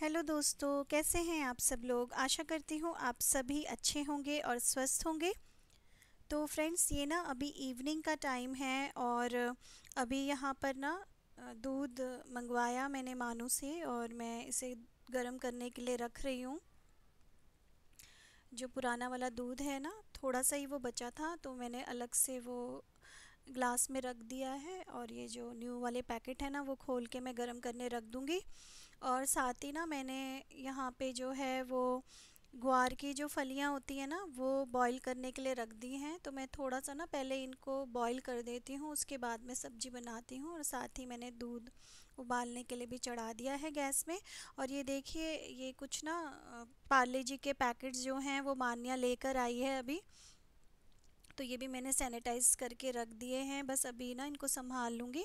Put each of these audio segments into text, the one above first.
Hello दोस्तों कैसे हैं आप सब लोग आशा करती हूँ आप सभी अच्छे होंगे और स्वस्थ होंगे तो फ्रेंड्स ये ना अभी इवनिंग का टाइम है और अभी यहाँ पर ना दूध मंगवाया मैंने मानू से और मैं इसे गर्म करने के लिए रख रही हूँ जो पुराना वाला दूध है ना थोड़ा सा ही वो बचा था तो मैंने अलग से वो ग्लास में रख दिया है और ये जो न्यू वाले पैकेट है ना वो खोल के मैं गर्म करने रख दूँगी और साथ ही ना मैंने यहाँ पे जो है वो ग्वार की जो फलियाँ होती हैं ना वो बॉईल करने के लिए रख दी हैं तो मैं थोड़ा सा ना पहले इनको बॉईल कर देती हूँ उसके बाद में सब्जी बनाती हूँ और साथ ही मैंने दूध उबालने के लिए भी चढ़ा दिया है गैस में और ये देखिए ये कुछ ना पार्ले जी के पैकेट्स जो हैं वो मानिया लेकर आई है अभी तो ये भी मैंने सैनिटाइज़ करके रख दिए हैं बस अभी ना इनको संभाल लूँगी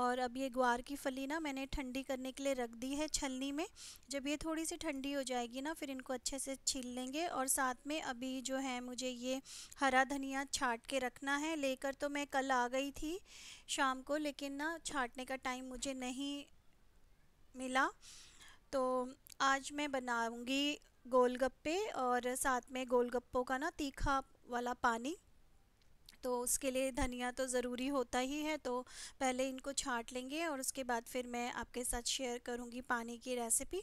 और अब ये ग्वार की फली ना मैंने ठंडी करने के लिए रख दी है छलनी में जब ये थोड़ी सी ठंडी हो जाएगी ना फिर इनको अच्छे से छील लेंगे और साथ में अभी जो है मुझे ये हरा धनिया छाट के रखना है लेकर तो मैं कल आ गई थी शाम को लेकिन ना छाटने का टाइम मुझे नहीं मिला तो आज मैं बनाऊंगी गोलगप्पे और साथ में गोलगप्पों का ना तीखा वाला पानी तो उसके लिए धनिया तो ज़रूरी होता ही है तो पहले इनको छाँट लेंगे और उसके बाद फिर मैं आपके साथ शेयर करूँगी पानी की रेसिपी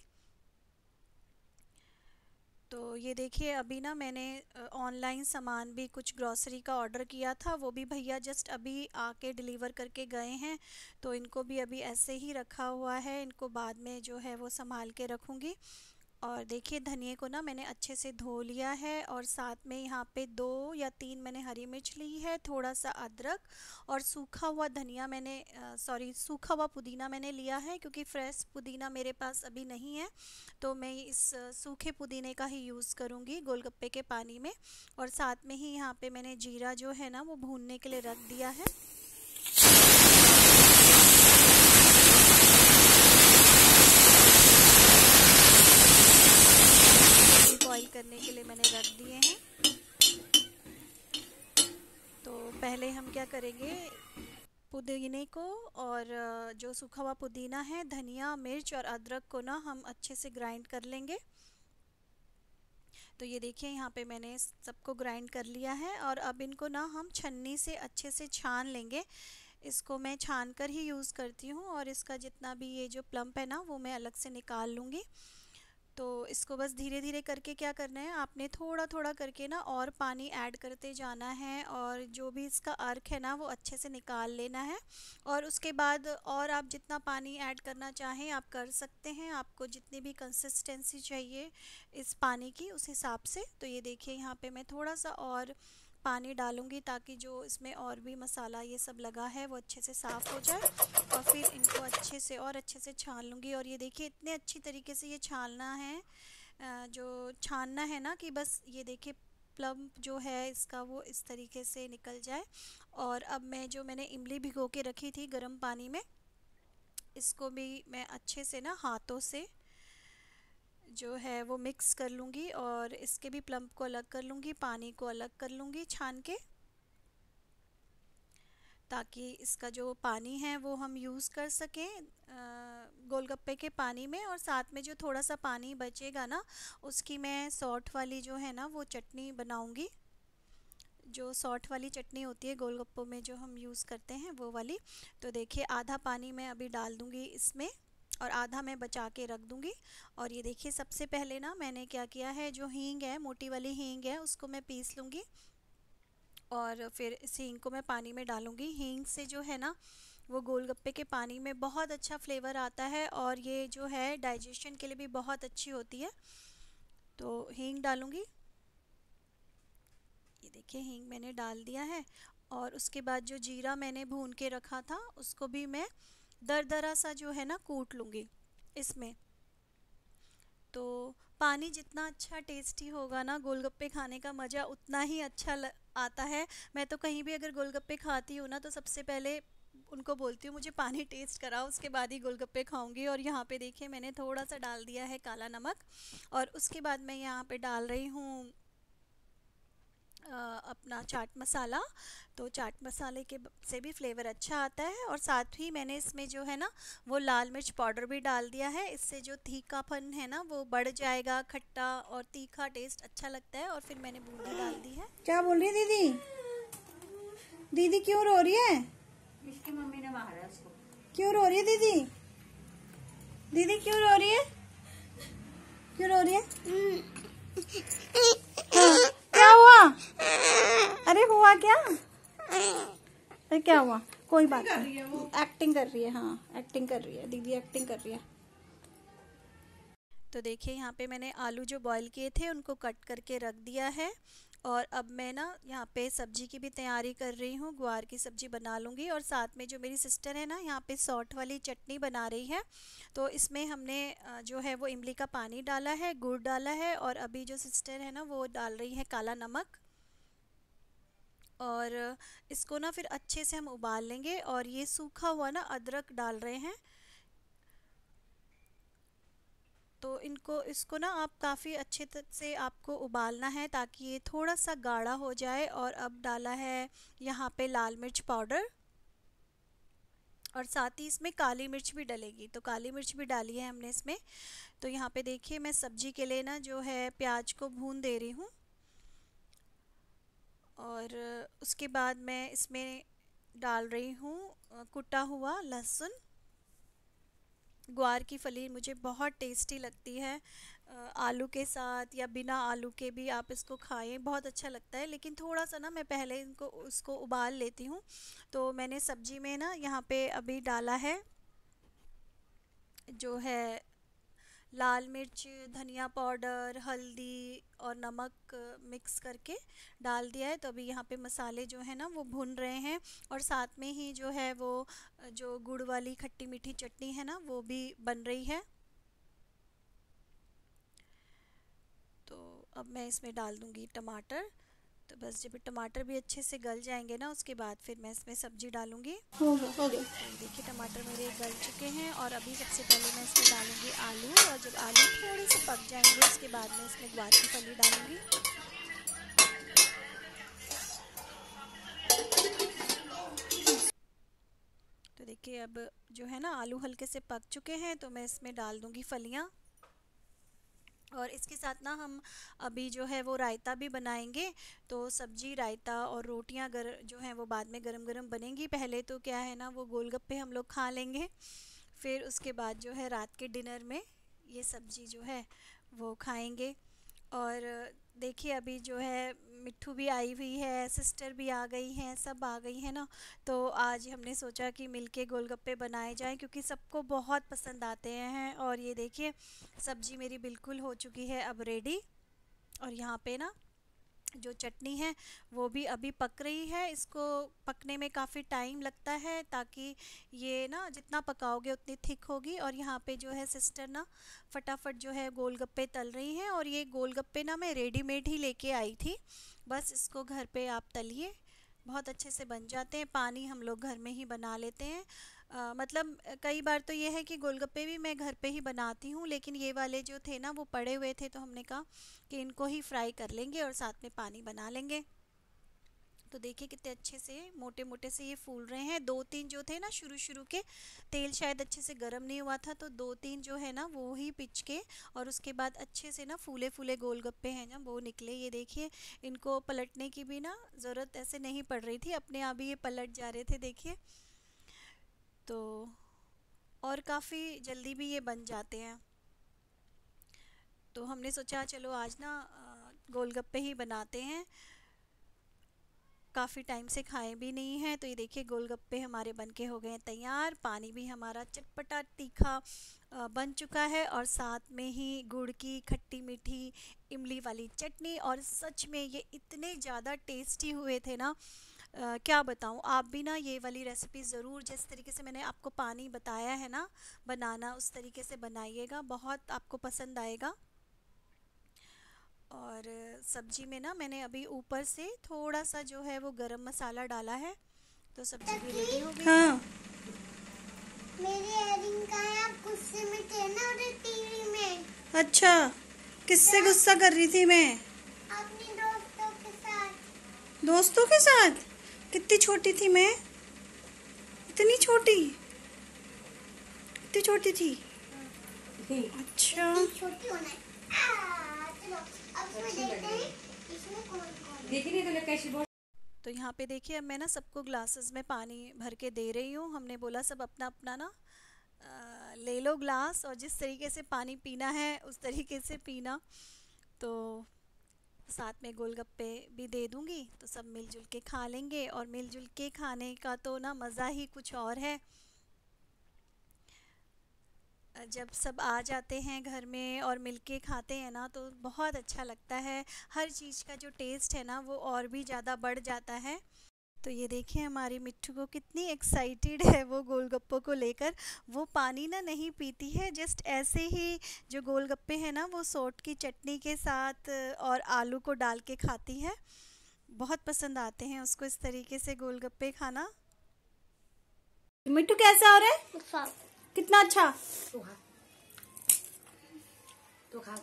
तो ये देखिए अभी ना मैंने ऑनलाइन सामान भी कुछ ग्रॉसरी का ऑर्डर किया था वो भी भैया जस्ट अभी आके डिलीवर करके गए हैं तो इनको भी अभी ऐसे ही रखा हुआ है इनको बाद में जो है वो संभाल के रखूँगी और देखिए धनिए को ना मैंने अच्छे से धो लिया है और साथ में यहाँ पे दो या तीन मैंने हरी मिर्च ली है थोड़ा सा अदरक और सूखा हुआ धनिया मैंने सॉरी सूखा हुआ पुदीना मैंने लिया है क्योंकि फ्रेश पुदीना मेरे पास अभी नहीं है तो मैं इस सूखे पुदीने का ही यूज़ करूँगी गोलगप्पे के पानी में और साथ में ही यहाँ पर मैंने जीरा जो है ना वो भूनने के लिए रख दिया है क्या करेंगे पुदीने को और जो सूखा हुआ पुदीना है धनिया मिर्च और अदरक को ना हम अच्छे से ग्राइंड कर लेंगे तो ये देखिए यहाँ पे मैंने सबको ग्राइंड कर लिया है और अब इनको ना हम छन्नी से अच्छे से छान लेंगे इसको मैं छान कर ही यूज़ करती हूँ और इसका जितना भी ये जो प्लम्प है ना वो मैं अलग से निकाल लूँगी तो इसको बस धीरे धीरे करके क्या करना है आपने थोड़ा थोड़ा करके ना और पानी ऐड करते जाना है और जो भी इसका अर्क है ना वो अच्छे से निकाल लेना है और उसके बाद और आप जितना पानी ऐड करना चाहें आप कर सकते हैं आपको जितनी भी कंसिस्टेंसी चाहिए इस पानी की उस हिसाब से तो ये देखिए यहाँ पे मैं थोड़ा सा और पानी डालूंगी ताकि जो इसमें और भी मसाला ये सब लगा है वो अच्छे से साफ़ हो जाए और फिर इनको अच्छे से और अच्छे से छान लूँगी और ये देखिए इतने अच्छी तरीके से ये छानना है जो छानना है ना कि बस ये देखिए प्लम जो है इसका वो इस तरीके से निकल जाए और अब मैं जो मैंने इमली भिगो के रखी थी गर्म पानी में इसको भी मैं अच्छे से ना हाथों से जो है वो मिक्स कर लूँगी और इसके भी प्लम्प को अलग कर लूँगी पानी को अलग कर लूँगी छान के ताकि इसका जो पानी है वो हम यूज़ कर सकें गोलगप्पे के पानी में और साथ में जो थोड़ा सा पानी बचेगा ना उसकी मैं सॉट वाली जो है ना वो चटनी बनाऊँगी जो सॉट वाली चटनी होती है गोलगप्पों में जो हम यूज़ करते हैं वो वाली तो देखिए आधा पानी मैं अभी डाल दूँगी इसमें और आधा मैं बचा के रख दूँगी और ये देखिए सबसे पहले ना मैंने क्या किया है जो हींग है मोटी वाली हींग है उसको मैं पीस लूँगी और फिर इस हींग को मैं पानी में डालूँगी हींग से जो है ना वो गोलगप्पे के पानी में बहुत अच्छा फ्लेवर आता है और ये जो है डाइजेशन के लिए भी बहुत अच्छी होती है तो हींग डालूँगी ये देखिए हींग मैंने डाल दिया है और उसके बाद जो जीरा मैंने भून के रखा था उसको भी मैं दर दरा सा जो है ना कूट लूँगी इसमें तो पानी जितना अच्छा टेस्टी होगा ना गोलगप्पे खाने का मज़ा उतना ही अच्छा आता है मैं तो कहीं भी अगर गोलगप्पे खाती हूँ ना तो सबसे पहले उनको बोलती हूँ मुझे पानी टेस्ट कराओ उसके बाद ही गोलगप्पे खाऊंगी और यहाँ पे देखिए मैंने थोड़ा सा डाल दिया है काला नमक और उसके बाद मैं यहाँ पे डाल रही हूँ अपना चाट मसाला तो चाट मसाले के से भी फ्लेवर अच्छा आता है और साथ ही मैंने इसमें जो है ना वो लाल मिर्च पाउडर भी डाल दिया है इससे जो तीखापन है ना वो बढ़ जाएगा खट्टा और तीखा टेस्ट अच्छा लगता है और फिर मैंने बूंदी डाल दी है क्या बोल रही दीदी दीदी क्यों रो रही है इसकी मम्मी ने मारा क्यों रो रही है दीदी दीदी क्यों रो रही है क्यों रो रही है हम्म। हाँ। क्या हुआ अरे हुआ क्या अरे क्या हुआ कोई बात नहीं एक्टिंग कर रही है हाँ एक्टिंग कर रही है दीदी एक्टिंग कर रही है तो देखिए यहाँ पे मैंने आलू जो बॉईल किए थे उनको कट करके रख दिया है और अब मैं ना यहाँ पे सब्जी की भी तैयारी कर रही हूँ ग्वार की सब्जी बना लूँगी और साथ में जो मेरी सिस्टर है ना यहाँ पे सॉट वाली चटनी बना रही है तो इसमें हमने जो है वो इमली का पानी डाला है गुड़ डाला है और अभी जो सिस्टर है ना वो डाल रही है काला नमक और इसको ना फिर अच्छे से हम उबाल लेंगे और ये सूखा हुआ ना अदरक डाल रहे हैं तो इनको इसको ना आप काफ़ी अच्छे से आपको उबालना है ताकि ये थोड़ा सा गाढ़ा हो जाए और अब डाला है यहाँ पे लाल मिर्च पाउडर और साथ ही इसमें काली मिर्च भी डलेगी तो काली मिर्च भी डाली है हमने इसमें तो यहाँ पे देखिए मैं सब्जी के लिए ना जो है प्याज को भून दे रही हूँ और उसके बाद मैं इसमें डाल रही हूँ कुटा हुआ लहसुन ग्वार की फली मुझे बहुत टेस्टी लगती है आलू के साथ या बिना आलू के भी आप इसको खाएं बहुत अच्छा लगता है लेकिन थोड़ा सा ना मैं पहले इनको उसको उबाल लेती हूँ तो मैंने सब्जी में ना यहाँ पे अभी डाला है जो है लाल मिर्च धनिया पाउडर हल्दी और नमक मिक्स करके डाल दिया है तो अभी यहाँ पे मसाले जो है ना वो भुन रहे हैं और साथ में ही जो है वो जो गुड़ वाली खट्टी मीठी चटनी है ना वो भी बन रही है तो अब मैं इसमें डाल दूँगी टमाटर तो बस जब टमाटर भी अच्छे से गल जाएंगे ना उसके बाद फिर मैं इसमें सब्जी डालूंगी हाँ, हाँ, हाँ। तो देखिए टमाटर मेरे गल चुके हैं और अभी सबसे पहले मैं इसमें डालूंगी आलू और जब आलू थोड़े से पक जाएंगे उसके बाद में इसमें ग्वार की फली डालूंगी तो देखिए अब जो है ना आलू हल्के से पक चुके हैं तो मैं इसमें डाल दूंगी फलियां और इसके साथ ना हम अभी जो है वो रायता भी बनाएंगे तो सब्जी रायता और रोटियां गर जो हैं वो बाद में गरम गरम बनेंगी पहले तो क्या है ना वो गोलगप्पे हम लोग खा लेंगे फिर उसके बाद जो है रात के डिनर में ये सब्जी जो है वो खाएंगे और देखिए अभी जो है मिट्ठू भी आई हुई है सिस्टर भी आ गई हैं सब आ गई हैं ना तो आज हमने सोचा कि मिलके गोलगप्पे बनाए जाएं क्योंकि सबको बहुत पसंद आते हैं और ये देखिए सब्जी मेरी बिल्कुल हो चुकी है अब रेडी और यहाँ पे ना जो चटनी है वो भी अभी पक रही है इसको पकने में काफ़ी टाइम लगता है ताकि ये ना जितना पकाओगे उतनी थिक होगी और यहाँ पे जो है सिस्टर ना फटाफट जो है गोलगप्पे तल रही हैं और ये गोलगप्पे ना मैं रेडीमेड ही लेके आई थी बस इसको घर पे आप तलिए बहुत अच्छे से बन जाते हैं पानी हम लोग घर में ही बना लेते हैं आ, मतलब कई बार तो ये है कि गोलगप्पे भी मैं घर पे ही बनाती हूँ लेकिन ये वाले जो थे ना वो पड़े हुए थे तो हमने कहा कि इनको ही फ्राई कर लेंगे और साथ में पानी बना लेंगे तो देखिए कितने अच्छे से मोटे मोटे से ये फूल रहे हैं दो तीन जो थे ना शुरू शुरू के तेल शायद अच्छे से गर्म नहीं हुआ था तो दो तीन जो है ना वो ही पिच के और उसके बाद अच्छे से ना फूले फूले गोलगप्पे हैं ना वो निकले ये देखिए इनको पलटने की भी ना ज़रूरत ऐसे नहीं पड़ रही थी अपने आप ही ये पलट जा रहे थे देखिए तो और काफ़ी जल्दी भी ये बन जाते हैं तो हमने सोचा चलो आज ना गोलगप्पे ही बनाते हैं काफ़ी टाइम से खाए भी नहीं हैं तो ये देखिए गोलगप्पे हमारे बन के हो गए हैं तैयार पानी भी हमारा चटपटा तीखा बन चुका है और साथ में ही गुड़ की खट्टी मीठी इमली वाली चटनी और सच में ये इतने ज़्यादा टेस्टी हुए थे ना आ, क्या बताऊँ आप भी ना ये वाली रेसिपी ज़रूर जिस तरीके से मैंने आपको पानी बताया है ना बनाना उस तरीके से बनाइएगा बहुत आपको पसंद आएगा और सब्जी में ना मैंने अभी ऊपर से थोड़ा सा जो है वो गरम मसाला डाला है तो सब्जी भी रेडी हो गई हाँ। मेरी आप गुस्से में थे ना टीवी में अच्छा किससे गुस्सा कर रही थी मैं अपने दोस्तों के साथ दोस्तों के साथ कितनी छोटी थी मैं इतनी छोटी इतनी छोटी थी अच्छा तो यहाँ पे देखिए अब मैं ना सबको ग्लासेस में पानी भर के दे रही हूँ हमने बोला सब अपना अपना ना ले लो ग्लास और जिस तरीके से पानी पीना है उस तरीके से पीना तो साथ में गोलगप्पे भी दे दूँगी तो सब मिलजुल के खा लेंगे और मिलजुल के खाने का तो ना मज़ा ही कुछ और है जब सब आ जाते हैं घर में और मिलके खाते हैं ना तो बहुत अच्छा लगता है हर चीज़ का जो टेस्ट है ना वो और भी ज़्यादा बढ़ जाता है तो ये देखिए हमारी मिट्टू को कितनी एक्साइटेड है वो गोलगप्पों को लेकर वो पानी ना नहीं पीती है जस्ट ऐसे ही जो गोलगप्पे हैं ना वो सोट की चटनी के साथ और आलू को डाल के खाती है बहुत पसंद आते हैं उसको इस तरीके से गोलगप्पे खाना मिट्टू कैसा हो रहा है अच्छा। कितना अच्छा तो खा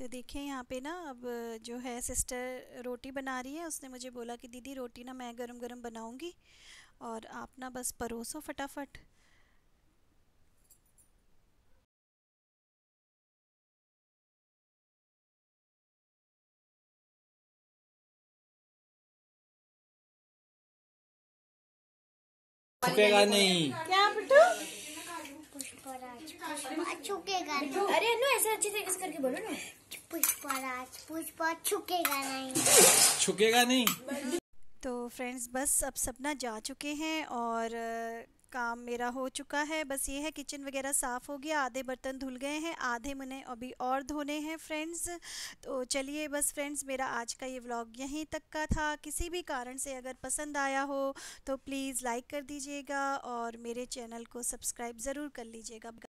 तो देखिए यहाँ पे ना अब जो है सिस्टर रोटी बना रही है उसने मुझे बोला कि दीदी रोटी ना मैं गरम गरम बनाऊँगी और आप ना बस परोसो फटाफट छुपेगा नहीं क्या बिट्टू छुपेगा अरे ऐसे अच्छे से करके बोलो ना पुष्पा छुकेगा नहीं छुकेगा नहीं तो फ्रेंड्स बस अब सपना जा चुके हैं और काम मेरा हो चुका है बस ये है किचन वगैरह साफ़ हो गया आधे बर्तन धुल गए हैं आधे मैंने अभी और धोने हैं फ्रेंड्स तो चलिए बस फ्रेंड्स मेरा आज का ये व्लॉग यहीं तक का था किसी भी कारण से अगर पसंद आया हो तो प्लीज़ लाइक कर दीजिएगा और मेरे चैनल को सब्सक्राइब ज़रूर कर लीजिएगा